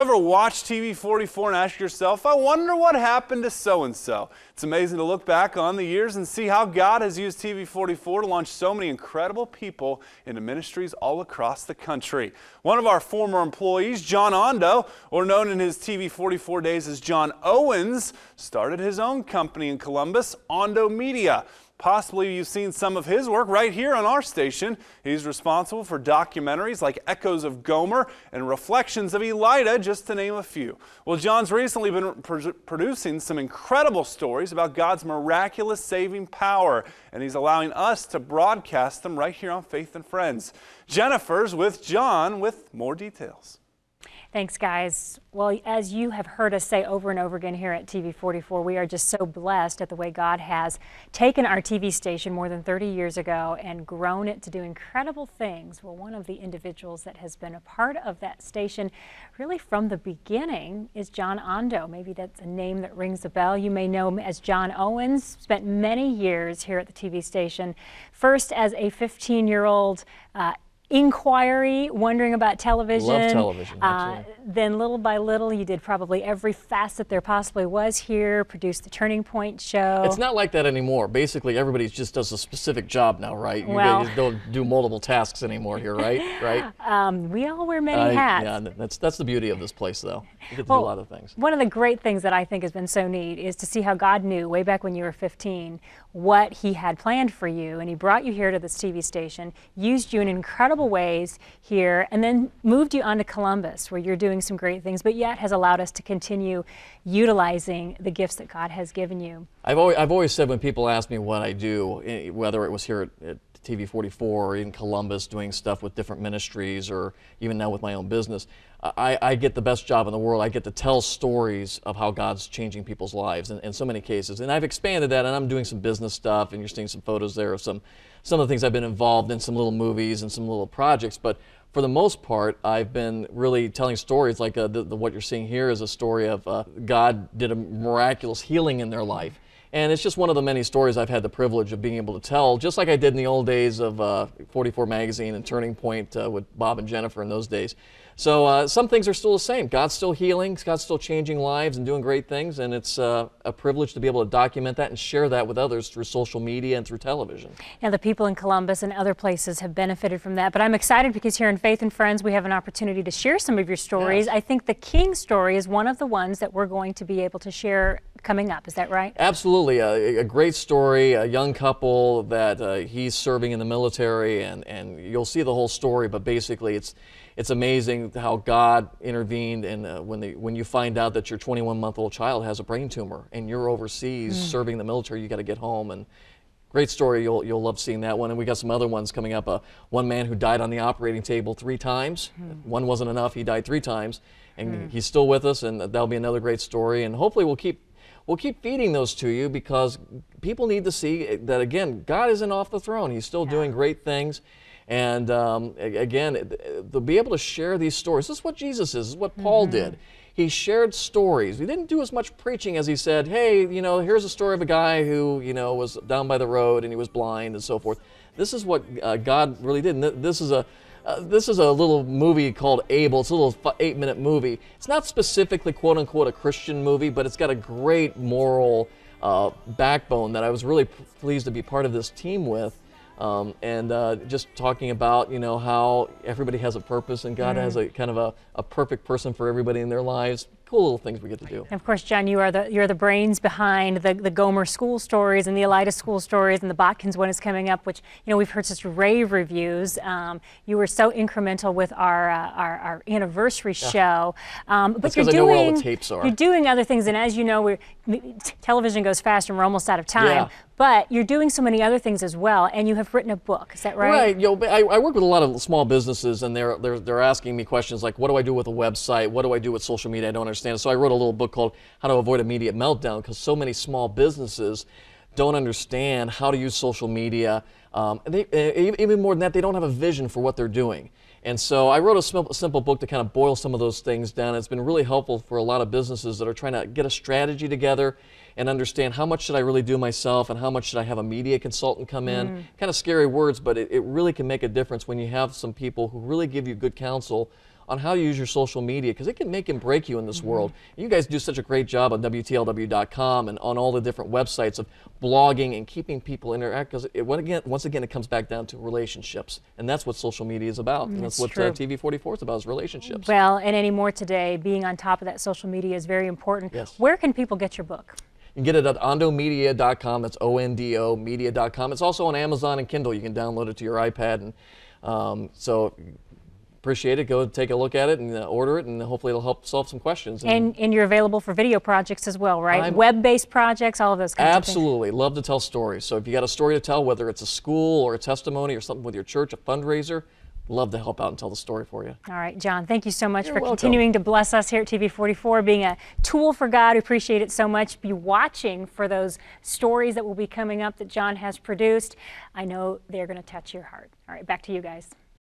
ever watch TV 44 and ask yourself, I wonder what happened to so and so? It's amazing to look back on the years and see how God has used TV 44 to launch so many incredible people into ministries all across the country. One of our former employees, John Ondo, or known in his TV 44 days as John Owens, started his own company in Columbus, Ondo Media. Possibly you've seen some of his work right here on our station. He's responsible for documentaries like Echoes of Gomer and Reflections of Elida, just to name a few. Well, John's recently been producing some incredible stories about God's miraculous saving power, and he's allowing us to broadcast them right here on Faith and Friends. Jennifer's with John with more details. Thanks, guys. Well, as you have heard us say over and over again here at TV 44, we are just so blessed at the way God has taken our TV station more than 30 years ago and grown it to do incredible things. Well, one of the individuals that has been a part of that station really from the beginning is John Ondo. Maybe that's a name that rings a bell. You may know him as John Owens, spent many years here at the TV station, first as a 15 year old. Uh, inquiry, wondering about television. Love television. Uh, then little by little, you did probably every facet there possibly was here, produced the Turning Point show. It's not like that anymore. Basically, everybody just does a specific job now, right? Well, you don't do multiple tasks anymore here, right? Right. Um, we all wear many hats. Yeah, that's that's the beauty of this place, though. You get to well, do a lot of things. One of the great things that I think has been so neat is to see how God knew way back when you were 15 what he had planned for you and he brought you here to this TV station, used you in incredible ways here, and then moved you on to Columbus where you're doing some great things, but yet has allowed us to continue utilizing the gifts that God has given you. I've always, I've always said when people ask me what I do, eh, whether it was here at, at TV 44 or even Columbus doing stuff with different ministries or even now with my own business, I, I get the best job in the world. I get to tell stories of how God's changing people's lives in, in so many cases. And I've expanded that and I'm doing some business stuff and you're seeing some photos there of some, some of the things I've been involved in, some little movies and some little projects. But for the most part, I've been really telling stories like uh, the, the, what you're seeing here is a story of uh, God did a miraculous healing in their life. And it's just one of the many stories I've had the privilege of being able to tell, just like I did in the old days of uh, 44 Magazine and Turning Point uh, with Bob and Jennifer in those days. So uh, some things are still the same. God's still healing, God's still changing lives and doing great things, and it's uh, a privilege to be able to document that and share that with others through social media and through television. Now, the people in Columbus and other places have benefited from that, but I'm excited because here in Faith and Friends, we have an opportunity to share some of your stories. Yes. I think the King story is one of the ones that we're going to be able to share coming up. Is that right? Absolutely. A, a great story, a young couple that uh, he's serving in the military, and, and you'll see the whole story, but basically it's it's amazing how God intervened. And uh, when, the, when you find out that your 21 month old child has a brain tumor and you're overseas mm. serving the military, you got to get home. And great story. You'll, you'll love seeing that one. And we got some other ones coming up. Uh, one man who died on the operating table three times. Mm. One wasn't enough. He died three times. And mm. he's still with us. And that'll be another great story. And hopefully we'll keep we'll keep feeding those to you because people need to see that again god isn't off the throne he's still yeah. doing great things and um, again, to be able to share these stories, this is what Jesus is, this is what Paul mm -hmm. did. He shared stories. He didn't do as much preaching as he said, hey, you know, here's a story of a guy who, you know, was down by the road and he was blind and so forth. This is what uh, God really did. And th this is a uh, this is a little movie called Abel. It's a little eight minute movie. It's not specifically, quote unquote, a Christian movie, but it's got a great moral uh, backbone that I was really pleased to be part of this team with. Um, and uh, just talking about you know how everybody has a purpose and God mm. has a kind of a, a perfect person for everybody in their lives cool little things we get to do. And of course, John, you are the you're the brains behind the, the Gomer school stories and the Elida school stories, and the Botkins one is coming up, which you know we've heard such rave reviews. Um, you were so incremental with our uh, our, our, anniversary yeah. show, um, but you're doing you're doing other things, and as you know, we're television goes fast, and we're almost out of time. Yeah. But you're doing so many other things as well, and you have written a book. Is that right? Right. You know, I, I work with a lot of small businesses, and they're they're they're asking me questions like, what do I do with a website? What do I do with social media? I don't understand. So I wrote a little book called How to Avoid Immediate Meltdown because so many small businesses don't understand how to use social media. Um, and they, even more than that, they don't have a vision for what they're doing. And so I wrote a simple, simple book to kind of boil some of those things down. It's been really helpful for a lot of businesses that are trying to get a strategy together and understand how much should I really do myself and how much should I have a media consultant come in. Mm. Kind of scary words, but it, it really can make a difference when you have some people who really give you good counsel on how you use your social media because it can make and break you in this mm -hmm. world. Mm-hmm. you guys do such a great job on WTLW.com and on all the different websites of blogging and keeping people interact because again, once again, it comes back down to relationships. And that's what social media is about. and that's, that's what uh, TV 44 is about is relationships. Well, and anymore today, being on top of that social media is very important. Yes. Where can people get your book? You can get it at ondomedia.com. That's O N D O media.com. It's also on Amazon and Kindle. You can download it to your iPad. And um, so appreciate it. Go take a look at it and uh, order it, and hopefully it'll help solve some questions. And, and, and you're available for video projects as well, right? Web-based projects, all of those kinds Absolutely. Love to tell stories. So if you got a story to tell, whether it's a school or a testimony or something with your church, a fundraiser, love to help out and tell the story for you. All right, John, thank you so much You're for welcome. continuing to bless us here at TV 44, being a tool for God. We appreciate it so much. Be watching for those stories that will be coming up that John has produced. I know they're going to touch your heart. All right, back to you guys.